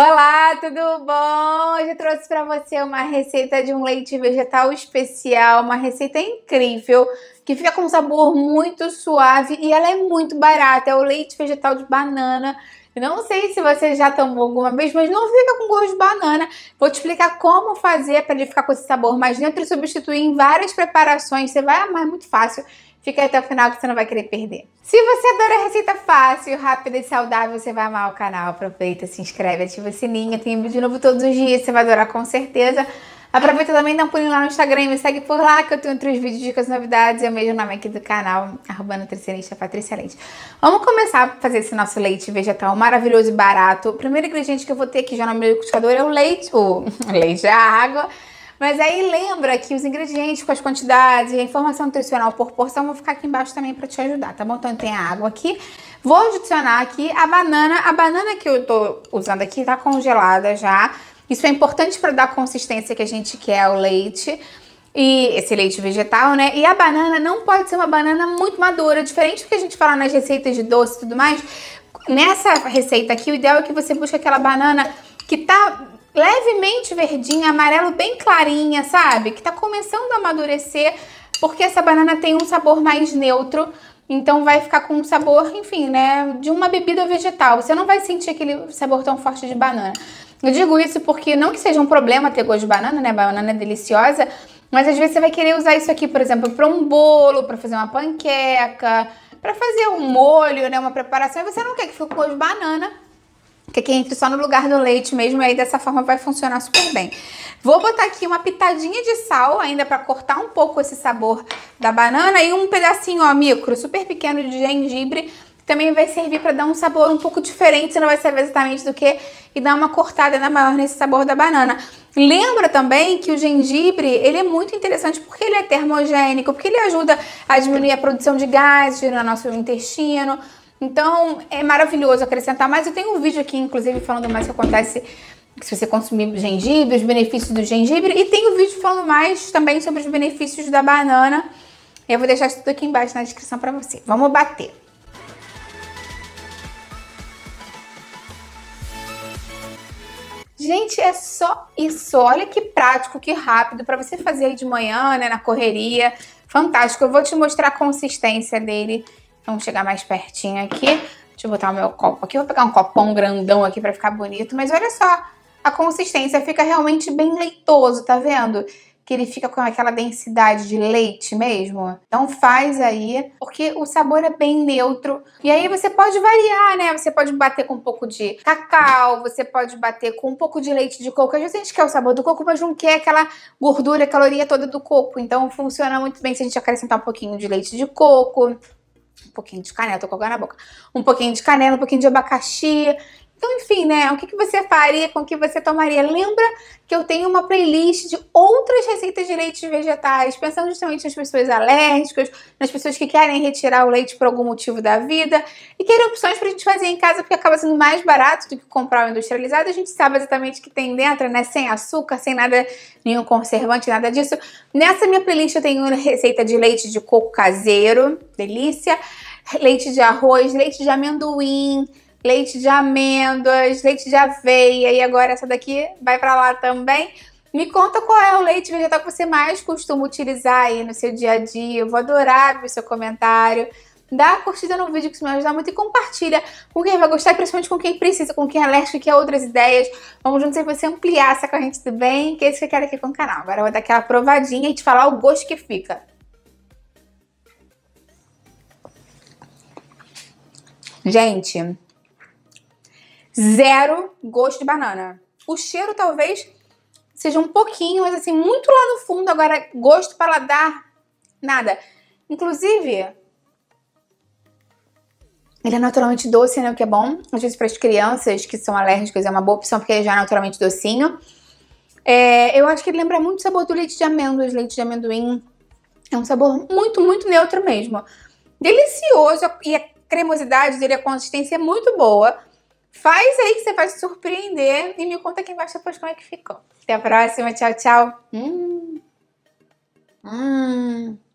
Olá, tudo bom? Hoje eu trouxe para você uma receita de um leite vegetal especial, uma receita incrível que fica com um sabor muito suave e ela é muito barata. É o leite vegetal de banana. Eu não sei se você já tomou alguma vez, mas não fica com gosto de banana. Vou te explicar como fazer para ele ficar com esse sabor mais dentro e substituir em várias preparações. Você vai amar é muito fácil. Fica até o final que você não vai querer perder. Se você adora receita fácil, rápida e saudável, você vai amar o canal. Aproveita, se inscreve, ativa o sininho. Tem vídeo novo todos os dias, você vai adorar com certeza. Aproveita também, dá um pulinho lá no Instagram e me segue por lá que eu tenho outros vídeos, as novidades e é o mesmo nome aqui do canal, arroba nutricionista Patrícia Leite. Vamos começar a fazer esse nosso leite vegetal maravilhoso e barato. O primeiro ingrediente que eu vou ter aqui já no meu liquidificador é o leite, o leite, é a água. Mas aí lembra que os ingredientes com as quantidades e a informação nutricional por porção vão ficar aqui embaixo também para te ajudar, tá bom? Então tem a água aqui. Vou adicionar aqui a banana. A banana que eu tô usando aqui tá congelada já. Isso é importante para dar a consistência que a gente quer ao leite. E esse leite vegetal, né? E a banana não pode ser uma banana muito madura, diferente do que a gente fala nas receitas de doce e tudo mais. Nessa receita aqui, o ideal é que você busque aquela banana que tá levemente verdinha, amarelo bem clarinha, sabe? Que tá começando a amadurecer, porque essa banana tem um sabor mais neutro, então vai ficar com um sabor, enfim, né, de uma bebida vegetal. Você não vai sentir aquele sabor tão forte de banana. Eu digo isso porque não que seja um problema ter gosto de banana, né? Banana é deliciosa, mas às vezes você vai querer usar isso aqui, por exemplo, para um bolo, para fazer uma panqueca, para fazer um molho, né, uma preparação, e você não quer que fique com gosto de banana que aqui entre só no lugar do leite mesmo, e aí dessa forma vai funcionar super bem. Vou botar aqui uma pitadinha de sal ainda para cortar um pouco esse sabor da banana e um pedacinho, ó, micro, super pequeno de gengibre, também vai servir para dar um sabor um pouco diferente, não vai saber exatamente do que, e dar uma cortada na né, maior nesse sabor da banana. Lembra também que o gengibre, ele é muito interessante porque ele é termogênico, porque ele ajuda a diminuir a produção de gases no nosso intestino, então é maravilhoso acrescentar mais. Eu tenho um vídeo aqui, inclusive, falando mais o que acontece se você consumir gengibre, os benefícios do gengibre. E tem um vídeo falando mais também sobre os benefícios da banana. Eu vou deixar isso tudo aqui embaixo na descrição para você. Vamos bater. Gente, é só isso. Olha que prático, que rápido para você fazer de manhã, né, na correria. Fantástico. Eu vou te mostrar a consistência dele Vamos chegar mais pertinho aqui. Deixa eu botar o meu copo aqui. Vou pegar um copão grandão aqui para ficar bonito. Mas olha só, a consistência fica realmente bem leitoso, tá vendo? Que ele fica com aquela densidade de leite mesmo. Então faz aí, porque o sabor é bem neutro. E aí você pode variar, né? Você pode bater com um pouco de cacau, você pode bater com um pouco de leite de coco. Às vezes a gente quer é o sabor do coco, mas não quer aquela gordura, caloria toda do coco. Então funciona muito bem se a gente acrescentar um pouquinho de leite de coco um pouquinho de canela, tô com água na boca, um pouquinho de canela, um pouquinho de abacaxi, então, enfim, né? O que, que você faria com o que você tomaria? Lembra que eu tenho uma playlist de outras receitas de leites vegetais, pensando justamente nas pessoas alérgicas, nas pessoas que querem retirar o leite por algum motivo da vida e querem opções para a gente fazer em casa, porque acaba sendo mais barato do que comprar o industrializado. A gente sabe exatamente o que tem dentro, né? Sem açúcar, sem nada, nenhum conservante, nada disso. Nessa minha playlist eu tenho receita de leite de coco caseiro, delícia, leite de arroz, leite de amendoim leite de amêndoas, leite de aveia e agora essa daqui vai para lá também. Me conta qual é o leite vegetal que você mais costuma utilizar aí no seu dia a dia. Eu vou adorar ver o seu comentário. Dá a curtida no vídeo que isso me ajuda muito e compartilha com quem vai gostar, principalmente com quem precisa, com quem é alérgico, que quer é outras ideias. Vamos juntos aí você ampliar essa corrente do bem, que é isso que eu quero aqui com o canal. Agora eu vou dar aquela provadinha e te falar o gosto que fica. Gente, zero gosto de banana. O cheiro talvez seja um pouquinho, mas assim, muito lá no fundo. Agora, gosto, paladar, nada. Inclusive, ele é naturalmente doce, né? O que é bom. Às vezes, para as crianças que são alérgicas, é uma boa opção, porque ele já é naturalmente docinho. É, eu acho que ele lembra muito o sabor do leite de amêndoas, leite de amendoim. É um sabor muito, muito neutro mesmo. Delicioso e a cremosidade dele, a consistência é muito boa. Faz aí que você vai se surpreender e me conta aqui embaixo depois como é que ficou. Até a próxima, tchau, tchau. Hum. Hum.